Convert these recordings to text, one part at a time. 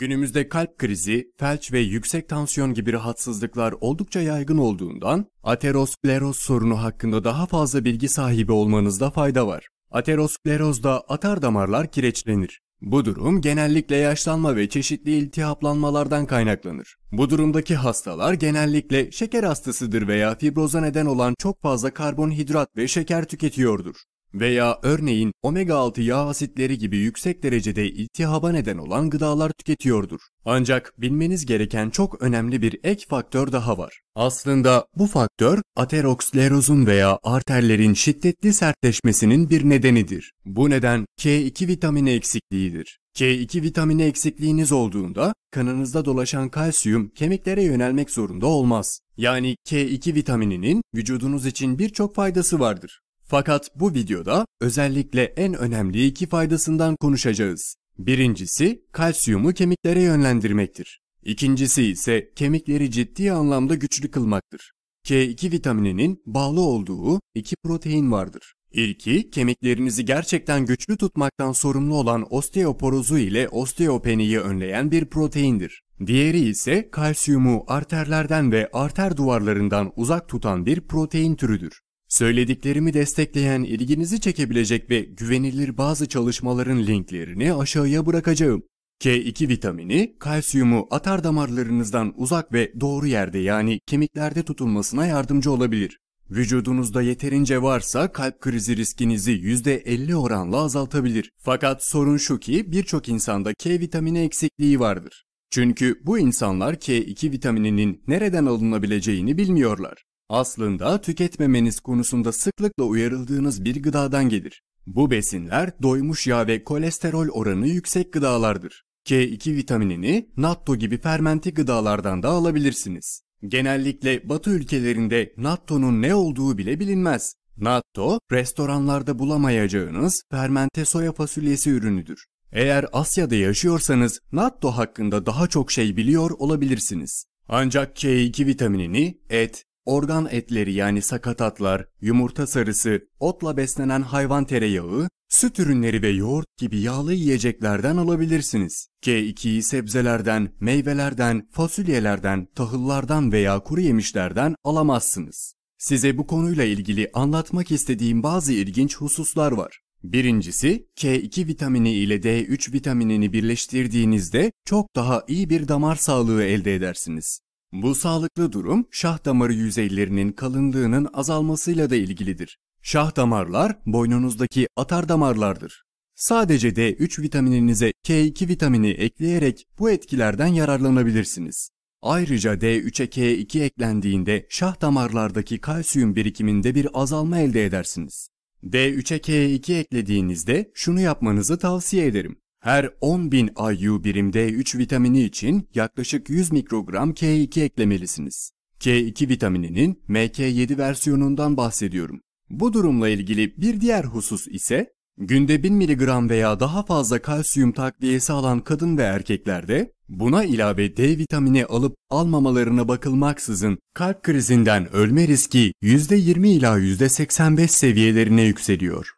Günümüzde kalp krizi, felç ve yüksek tansiyon gibi rahatsızlıklar oldukça yaygın olduğundan ateroskleroz sorunu hakkında daha fazla bilgi sahibi olmanızda fayda var. Aterosklerozda atar damarlar kireçlenir. Bu durum genellikle yaşlanma ve çeşitli iltihaplanmalardan kaynaklanır. Bu durumdaki hastalar genellikle şeker hastasıdır veya fibroza neden olan çok fazla karbonhidrat ve şeker tüketiyordur. Veya örneğin omega 6 yağ asitleri gibi yüksek derecede iltihaba neden olan gıdalar tüketiyordur. Ancak bilmeniz gereken çok önemli bir ek faktör daha var. Aslında bu faktör aterosklerozun veya arterlerin şiddetli sertleşmesinin bir nedenidir. Bu neden K2 vitamini eksikliğidir. K2 vitamini eksikliğiniz olduğunda kanınızda dolaşan kalsiyum kemiklere yönelmek zorunda olmaz. Yani K2 vitamininin vücudunuz için birçok faydası vardır. Fakat bu videoda özellikle en önemli iki faydasından konuşacağız. Birincisi kalsiyumu kemiklere yönlendirmektir. İkincisi ise kemikleri ciddi anlamda güçlü kılmaktır. K2 vitamininin bağlı olduğu iki protein vardır. İlki kemiklerinizi gerçekten güçlü tutmaktan sorumlu olan osteoporozu ile osteopeniyi önleyen bir proteindir. Diğeri ise kalsiyumu arterlerden ve arter duvarlarından uzak tutan bir protein türüdür. Söylediklerimi destekleyen, ilginizi çekebilecek ve güvenilir bazı çalışmaların linklerini aşağıya bırakacağım. K2 vitamini, kalsiyumu atar damarlarınızdan uzak ve doğru yerde yani kemiklerde tutulmasına yardımcı olabilir. Vücudunuzda yeterince varsa kalp krizi riskinizi %50 oranla azaltabilir. Fakat sorun şu ki birçok insanda K vitamini eksikliği vardır. Çünkü bu insanlar K2 vitamininin nereden alınabileceğini bilmiyorlar. Aslında tüketmemeniz konusunda sıklıkla uyarıldığınız bir gıdadan gelir. Bu besinler doymuş yağ ve kolesterol oranı yüksek gıdalardır. K2 vitaminini natto gibi fermenti gıdalardan da alabilirsiniz. Genellikle batı ülkelerinde natto'nun ne olduğu bile bilinmez. Natto, restoranlarda bulamayacağınız fermente soya fasulyesi ürünüdür. Eğer Asya'da yaşıyorsanız natto hakkında daha çok şey biliyor olabilirsiniz. Ancak K2 vitaminini et, organ etleri yani sakatatlar, yumurta sarısı, otla beslenen hayvan tereyağı, süt ürünleri ve yoğurt gibi yağlı yiyeceklerden alabilirsiniz. K2'yi sebzelerden, meyvelerden, fasulyelerden, tahıllardan veya kuru yemişlerden alamazsınız. Size bu konuyla ilgili anlatmak istediğim bazı ilginç hususlar var. Birincisi, K2 vitamini ile D3 vitaminini birleştirdiğinizde çok daha iyi bir damar sağlığı elde edersiniz. Bu sağlıklı durum şah damarı yüzeylerinin kalınlığının azalmasıyla da ilgilidir. Şah damarlar boynunuzdaki atar damarlardır. Sadece D3 vitamininize K2 vitamini ekleyerek bu etkilerden yararlanabilirsiniz. Ayrıca D3'e K2 eklendiğinde şah damarlardaki kalsiyum birikiminde bir azalma elde edersiniz. D3'e K2 eklediğinizde şunu yapmanızı tavsiye ederim. Her 10.000 IU birimde 3 vitamini için yaklaşık 100 mikrogram K2 eklemelisiniz. K2 vitamininin MK7 versiyonundan bahsediyorum. Bu durumla ilgili bir diğer husus ise günde 1000 mg veya daha fazla kalsiyum takviyesi alan kadın ve erkeklerde buna ilave D vitamini alıp almamalarına bakılmaksızın kalp krizinden ölme riski %20 ila %85 seviyelerine yükseliyor.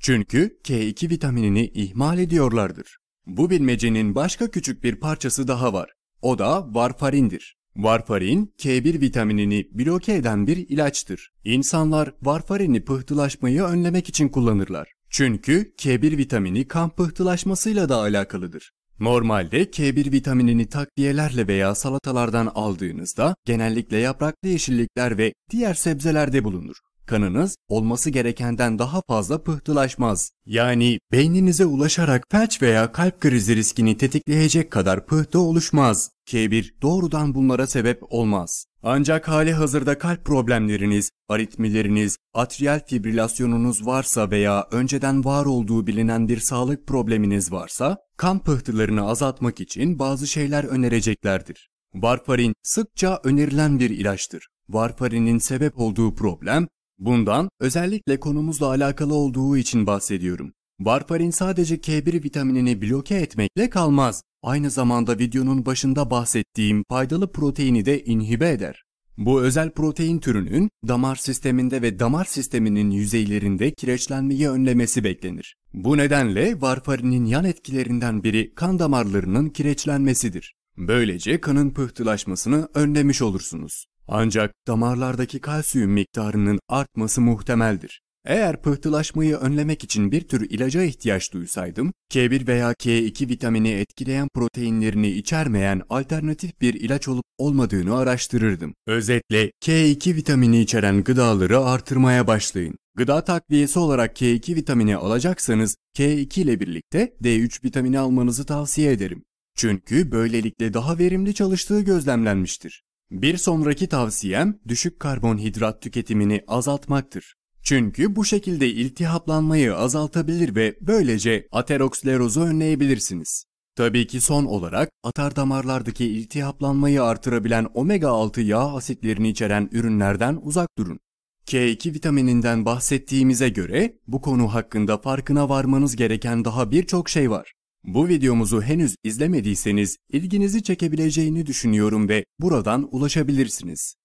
Çünkü K2 vitaminini ihmal ediyorlardır. Bu bilmecenin başka küçük bir parçası daha var. O da varfarindir. Varfarin, K1 vitaminini bloke eden bir ilaçtır. İnsanlar varfarini pıhtılaşmayı önlemek için kullanırlar. Çünkü K1 vitamini kan pıhtılaşmasıyla da alakalıdır. Normalde K1 vitaminini takviyelerle veya salatalardan aldığınızda genellikle yapraklı yeşillikler ve diğer sebzelerde bulunur kanınız olması gerekenden daha fazla pıhtılaşmaz. Yani beyninize ulaşarak felç veya kalp krizi riskini tetikleyecek kadar pıhtı oluşmaz. K1 doğrudan bunlara sebep olmaz. Ancak hali hazırda kalp problemleriniz, aritmileriniz, atrial fibrilasyonunuz varsa veya önceden var olduğu bilinen bir sağlık probleminiz varsa, kan pıhtılarını azaltmak için bazı şeyler önereceklerdir. Varfarin sıkça önerilen bir ilaçtır. Varfarinin sebep olduğu problem Bundan özellikle konumuzla alakalı olduğu için bahsediyorum. Varfarin sadece K1 vitaminini bloke etmekle kalmaz. Aynı zamanda videonun başında bahsettiğim faydalı proteini de inhibe eder. Bu özel protein türünün damar sisteminde ve damar sisteminin yüzeylerinde kireçlenmeyi önlemesi beklenir. Bu nedenle varfarinin yan etkilerinden biri kan damarlarının kireçlenmesidir. Böylece kanın pıhtılaşmasını önlemiş olursunuz. Ancak damarlardaki kalsiyum miktarının artması muhtemeldir. Eğer pıhtılaşmayı önlemek için bir tür ilaca ihtiyaç duysaydım, K1 veya K2 vitamini etkileyen proteinlerini içermeyen alternatif bir ilaç olup olmadığını araştırırdım. Özetle K2 vitamini içeren gıdaları artırmaya başlayın. Gıda takviyesi olarak K2 vitamini alacaksanız K2 ile birlikte D3 vitamini almanızı tavsiye ederim. Çünkü böylelikle daha verimli çalıştığı gözlenmiştir. Bir sonraki tavsiyem düşük karbonhidrat tüketimini azaltmaktır. Çünkü bu şekilde iltihaplanmayı azaltabilir ve böylece aterosklerozu önleyebilirsiniz. Tabii ki son olarak atardamarlardaki iltihaplanmayı artırabilen omega-6 yağ asitlerini içeren ürünlerden uzak durun. K2 vitamininden bahsettiğimize göre bu konu hakkında farkına varmanız gereken daha birçok şey var. Bu videomuzu henüz izlemediyseniz ilginizi çekebileceğini düşünüyorum ve buradan ulaşabilirsiniz.